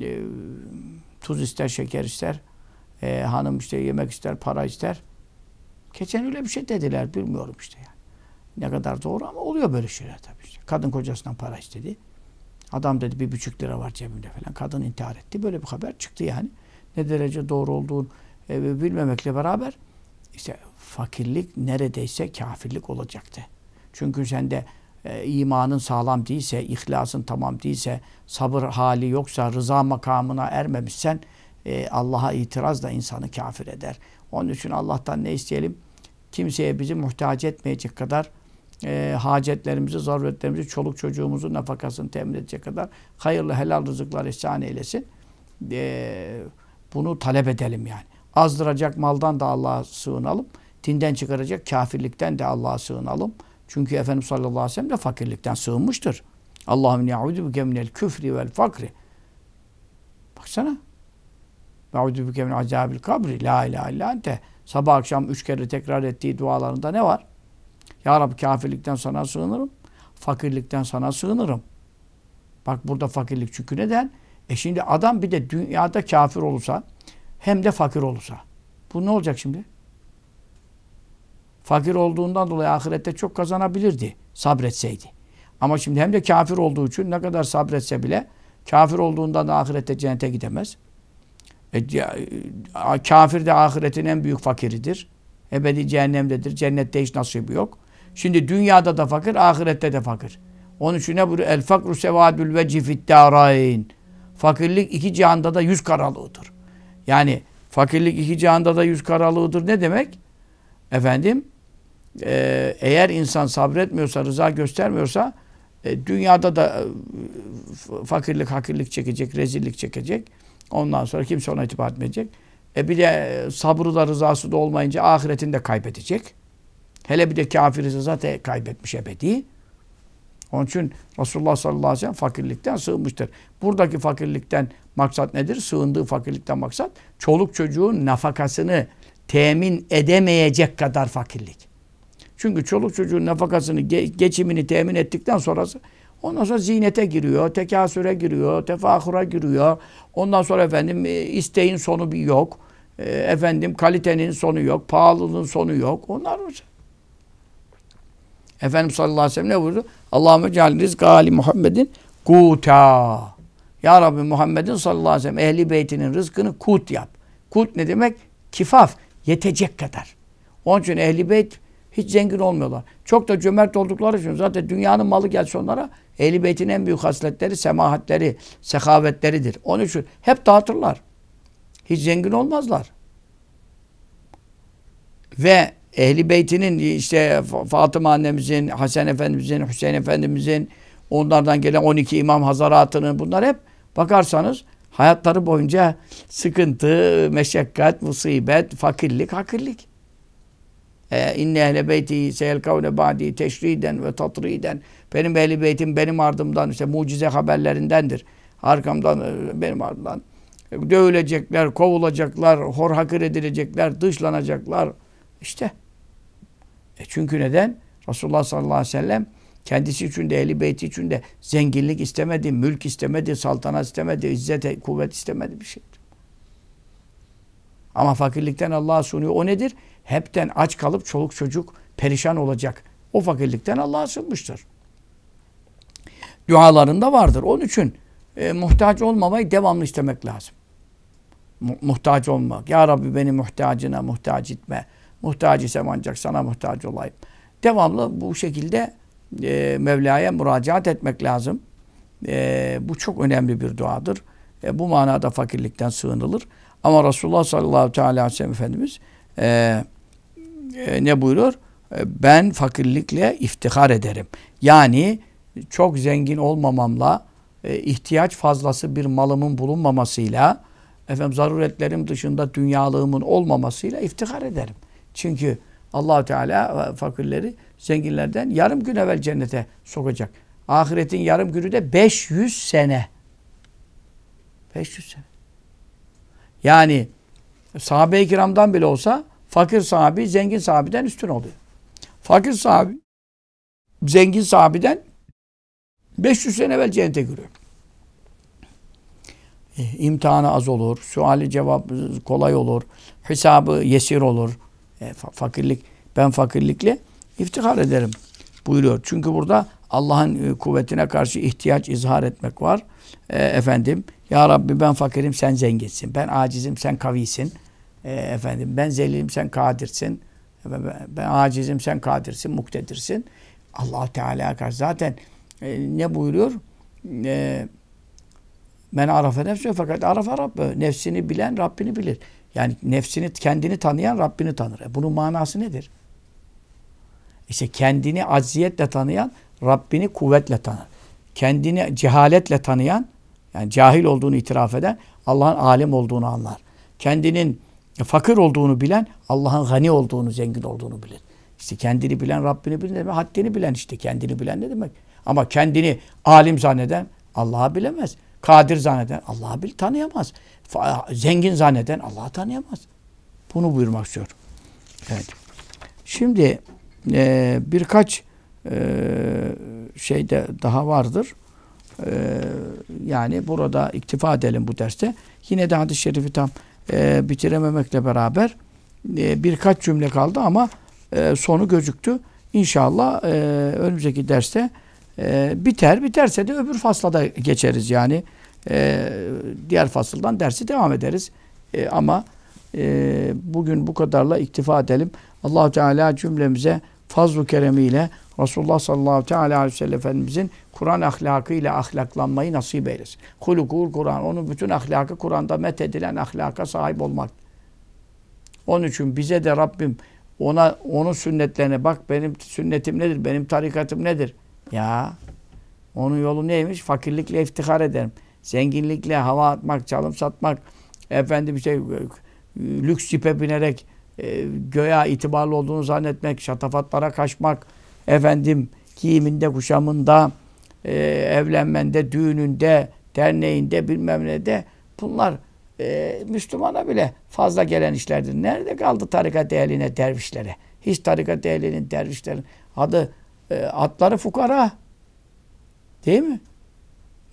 e, tuz ister, şeker ister. E, hanım işte yemek ister, para ister. Geçen öyle bir şey dediler bilmiyorum işte yani. Ne kadar doğru ama oluyor böyle şeyler tabii işte. Kadın kocasından para istedi. Adam dedi bir buçuk lira var cebimde falan. Kadın intihar etti. Böyle bir haber çıktı yani. Ne derece doğru olduğunu e, bilmemekle beraber işte fakirlik neredeyse kafirlik olacaktı. Çünkü sende e, imanın sağlam değilse, ihlasın tamam değilse, sabır hali yoksa, rıza makamına ermemişsen e, Allah'a itiraz da insanı kafir eder. Onun için Allah'tan ne isteyelim? Kimseye bizi muhtaç etmeyecek kadar e, hacetlerimizi, zaruretlerimizi, çoluk çocuğumuzun nafakasını temin edecek kadar hayırlı helal rızıklar ihsan eylesin. E, bunu talep edelim yani. Azdıracak maldan da Allah'a sığınalım. Dinden çıkaracak kafirlikten de Allah'a sığınalım. Çünkü Efendimiz sallallahu aleyhi ve sellem de fakirlikten sığınmıştır. Allahım ne'udu bu minel küfri vel fakri. Baksana. Ve audübüke min acabil kabri. La ilahe illa ente. Sabah akşam üç kere tekrar ettiği dualarında ne var? Ya Rabbi kafirlikten sana sığınırım. Fakirlikten sana sığınırım. Bak burada fakirlik çünkü neden? E şimdi adam bir de dünyada kafir olursa hem de fakir olursa. Bu ne olacak şimdi? Fakir olduğundan dolayı ahirette çok kazanabilirdi sabretseydi. Ama şimdi hem de kafir olduğu için ne kadar sabretse bile kafir olduğundan da ahirette cennete gidemez. E, kafir de ahiretin en büyük fakiridir. Ebedi cehennemdedir. Cennette hiç nasibi yok. Şimdi dünyada da fakir, ahirette de fakir. Onun için ne buyuruyor? El fakru sevadül veci fittarayn. Fakirlik iki cihanda da yüz karalığıdır. Yani fakirlik iki cihanda da yüz karalığıdır ne demek? Efendim e, eğer insan sabretmiyorsa, rıza göstermiyorsa e, dünyada da e, fakirlik, hakirlik çekecek, rezillik çekecek. Ondan sonra kimse ona itibar etmeyecek. E bir de e, sabrı da rızası da olmayınca ahiretini de kaybedecek. Hele bir de kafir ise zaten kaybetmiş ebedi. Onun için Resulullah sallallahu aleyhi ve sellem fakirlikten sığınmıştır. Buradaki fakirlikten maksat nedir? Sığındığı fakirlikten maksat çoluk çocuğun nafakasını temin edemeyecek kadar fakirlik. Çünkü çoluk çocuğun nafakasını, geçimini temin ettikten sonrası Ondan sonra zinete giriyor, tekasüre giriyor, tefahura giriyor. Ondan sonra efendim e, isteğin sonu bir yok. E, efendim kalitenin sonu yok, pahalılığın sonu yok. Onlar mı? Şey. Efendim sallallahu aleyhi ve sellem ne buyurdu? Allahümme ceal rizka Ali Muhammed'in kuta. Ya Rabbi Muhammed'in sallallahu aleyhi ve sellem ehli beytinin rızkını kut yap. Kut ne demek? Kifaf, yetecek kadar. Onun için ehli beyt hiç zengin olmuyorlar. Çok da cömert oldukları için zaten dünyanın malı gelse onlara Ehl-i Beyt'in en büyük hasletleri semahatleri, sehavetleridir. Onun için hep dağıtırlar. Hiç zengin olmazlar. Ve Ehli Beyt'inin işte Fatıma annemizin, Hasan Efendimizin, Hüseyin Efendimizin, onlardan gelen 12 imam hazaratının bunlar hep bakarsanız hayatları boyunca sıkıntı, meşakkat, musibet, fakirlik, hakirlik. Ee, inne ehle beyti seyelkavne ba'di teşriden ve tatriden. Benim ehli beytim benim ardımdan işte mucize haberlerindendir. Arkamdan e, benim ardımdan. E, dövülecekler, kovulacaklar, hor hakir edilecekler, dışlanacaklar. İşte. E çünkü neden? Resulullah sallallahu aleyhi ve sellem kendisi için de ehli beyti için de zenginlik istemedi, mülk istemedi, saltanat istemedi, izzet, kuvvet istemedi bir şey. Ama fakirlikten Allah'a sunuyor. O nedir? hepten aç kalıp çoluk çocuk perişan olacak. O fakirlikten Allah'a sığınmıştır. Dualarında vardır. Onun için e, muhtaç olmamayı devamlı istemek lazım. Mu muhtaç olmak. Ya Rabbi beni muhtacına muhtaç etme. Muhtaç isem ancak sana muhtaç olayım. Devamlı bu şekilde e, Mevla'ya müracaat etmek lazım. E, bu çok önemli bir duadır. E, bu manada fakirlikten sığınılır. Ama Resulullah sallallahu aleyhi ve sellem Efendimiz e, e, ne buyuruyor? E, ben fakirlikle iftihar ederim. Yani çok zengin olmamamla, e, ihtiyaç fazlası bir malımın bulunmamasıyla, efendim zaruretlerim dışında dünyalığımın olmamasıyla iftihar ederim. Çünkü Allahü Teala e, fakirleri zenginlerden yarım gün evvel cennete sokacak. Ahiretin yarım günü de 500 sene. 500 sene. Yani sahabe-i kiramdan bile olsa fakir sahabi zengin sahabiden üstün oluyor. Fakir sahabi zengin sahabiden 500 sene evvel cennete giriyor. E, imtihanı az olur, suali cevap kolay olur, hesabı yesir olur. E, fakirlik, ben fakirlikle iftihar ederim buyuruyor. Çünkü burada Allah'ın e, kuvvetine karşı ihtiyaç izhar etmek var. E, efendim, Ya Rabbi ben fakirim sen zenginsin, ben acizim sen kavisin ee, efendim ben zelilim sen kadirsin. Ben, ben acizim sen kadirsin, muktedirsin. Allah Teala karşı zaten e, ne buyuruyor? E, men arafe nefsini fakat arafe Rabb'ı. Nefsini bilen Rabbini bilir. Yani nefsini, kendini tanıyan Rabbini tanır. E bunun manası nedir? İşte kendini acziyetle tanıyan Rabbini kuvvetle tanır. Kendini cehaletle tanıyan yani cahil olduğunu itiraf eden Allah'ın alim olduğunu anlar. Kendinin Fakir olduğunu bilen Allah'ın gani olduğunu, zengin olduğunu bilir. İşte kendini bilen Rabbini bilir Haddini bilen işte kendini bilen ne demek? Ama kendini alim zanneden Allah'a bilemez. Kadir zanneden Allah'ı bil tanıyamaz. Zengin zanneden Allah'ı tanıyamaz. Bunu buyurmak istiyor. Evet. Şimdi e, birkaç e, şeyde daha vardır. E, yani burada iktifa edelim bu derste. Yine de hadis-i şerifi tam e, bitirememekle beraber e, birkaç cümle kaldı ama e, sonu gözüktü. İnşallah e, önümüzdeki derste e, biter. Biterse de öbür fasla da geçeriz yani. E, diğer fasıldan dersi devam ederiz. E, ama e, bugün bu kadarla iktifa edelim. allah Teala cümlemize fazl-ı keremiyle Resulullah sallallahu teala aleyhi ve sellem Efendimizin Kur'an ile ahlaklanmayı nasip eylesin. Hulukul Kur'an. Onun bütün ahlakı Kur'an'da met edilen ahlaka sahip olmak. Onun için bize de Rabbim ona onun sünnetlerine bak benim sünnetim nedir? Benim tarikatım nedir? Ya onun yolu neymiş? Fakirlikle iftihar ederim. Zenginlikle hava atmak, çalım satmak, efendim şey lüks cipe binerek e, göya itibarlı olduğunu zannetmek, şatafatlara kaçmak, efendim giyiminde, kuşamında, e, evlenmende, düğününde, derneğinde bilmem ne de bunlar e, Müslümana bile fazla gelen işlerdir. Nerede kaldı tarikat ehline, dervişlere? Hiç tarikat ehlinin, dervişlerin adı e, atları fukara. Değil mi?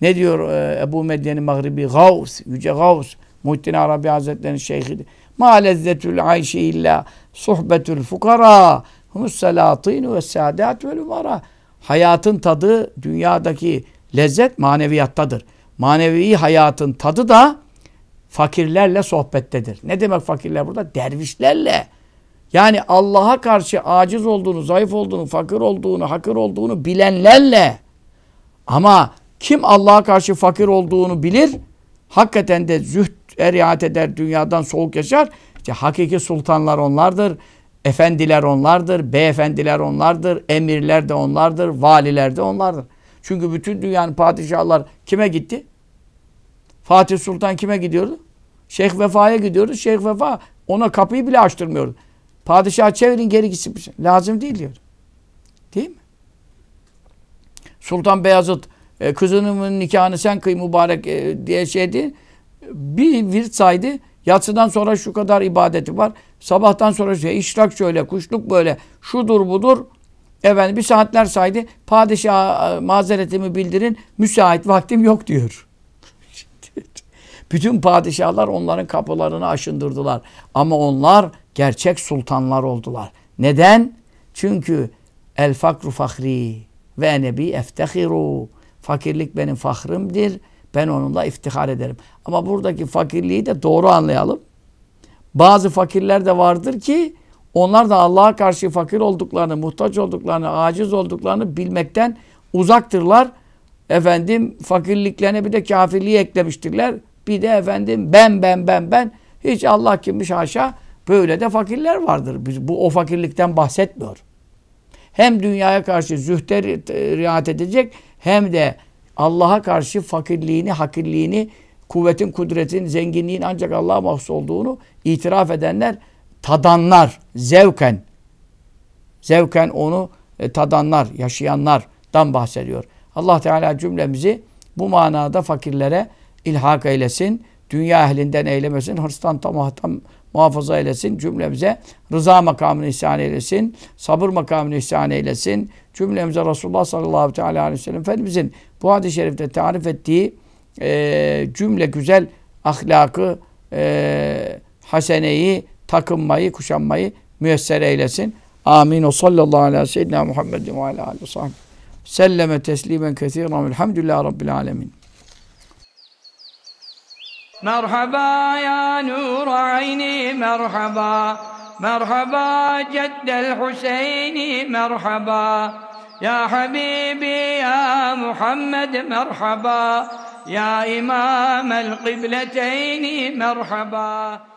Ne diyor e, Ebu Medyen'in Mağribi? Gavs, Yüce Gavs, Muhittin Arabi Hazretleri'nin şeyhi. Ma lezzetül ayşi illa suhbetül fukara Humus ve saadat ve umara. Hayatın tadı dünyadaki lezzet maneviyattadır. Manevi hayatın tadı da fakirlerle sohbettedir. Ne demek fakirler burada? Dervişlerle. Yani Allah'a karşı aciz olduğunu, zayıf olduğunu, fakir olduğunu, hakir olduğunu bilenlerle. Ama kim Allah'a karşı fakir olduğunu bilir, hakikaten de züht riayet eder, dünyadan soğuk yaşar. İşte hakiki sultanlar onlardır. Efendiler onlardır, beyefendiler onlardır, emirler de onlardır, valiler de onlardır. Çünkü bütün dünyanın padişahlar kime gitti? Fatih Sultan kime gidiyordu? Şeyh Vefa'ya gidiyordu. Şeyh Vefa ona kapıyı bile açtırmıyordu. Padişah çevirin geri gitsin. Lazım değil diyor. Değil mi? Sultan Beyazıt e, kızının nikahını sen kıy mübarek e, diye şeydi. Bir virt saydı. Yatsıdan sonra şu kadar ibadeti var. Sabahtan sonra şey, işrak şöyle, kuşluk böyle, şudur budur. Efendim bir saatler saydı. Padişah e, mazeretimi bildirin. Müsait vaktim yok diyor. Bütün padişahlar onların kapılarını aşındırdılar. Ama onlar gerçek sultanlar oldular. Neden? Çünkü el fakru fahri ve nebi eftehiru. Fakirlik benim fahrımdır ben onunla iftihar ederim. Ama buradaki fakirliği de doğru anlayalım. Bazı fakirler de vardır ki onlar da Allah'a karşı fakir olduklarını, muhtaç olduklarını, aciz olduklarını bilmekten uzaktırlar. Efendim fakirliklerine bir de kafirliği eklemiştirler. Bir de efendim ben ben ben ben hiç Allah kimmiş haşa böyle de fakirler vardır. Biz bu o fakirlikten bahsetmiyor. Hem dünyaya karşı zühte riayet edecek hem de Allah'a karşı fakirliğini, hakirliğini, kuvvetin, kudretin, zenginliğin ancak Allah'a mahsus olduğunu itiraf edenler, tadanlar, zevken, zevken onu e, tadanlar, yaşayanlardan bahsediyor. Allah Teala cümlemizi bu manada fakirlere ilhak eylesin. Dünya ehlinden eylemesin. Hırstan, tamahtan, muhafaza eylesin. Cümlemize rıza makamını ihsan eylesin. Sabır makamını ihsan eylesin. Cümlemize Resulullah sallallahu aleyhi ve sellem Efendimizin bu hadis-i şerifte tarif ettiği e, cümle güzel ahlakı, e, haseneyi, takınmayı, kuşanmayı müyesser eylesin. Amin. O sallallahu aleyhi ve seyyidina Muhammedin ve aleyhi ve sellem. Selleme teslimen kethiren. Elhamdülillahi Rabbil alemin. مرحبا يا نور عيني مرحبا مرحبا جد الحسين مرحبا يا حبيبي يا محمد مرحبا يا إمام القبلتين مرحبا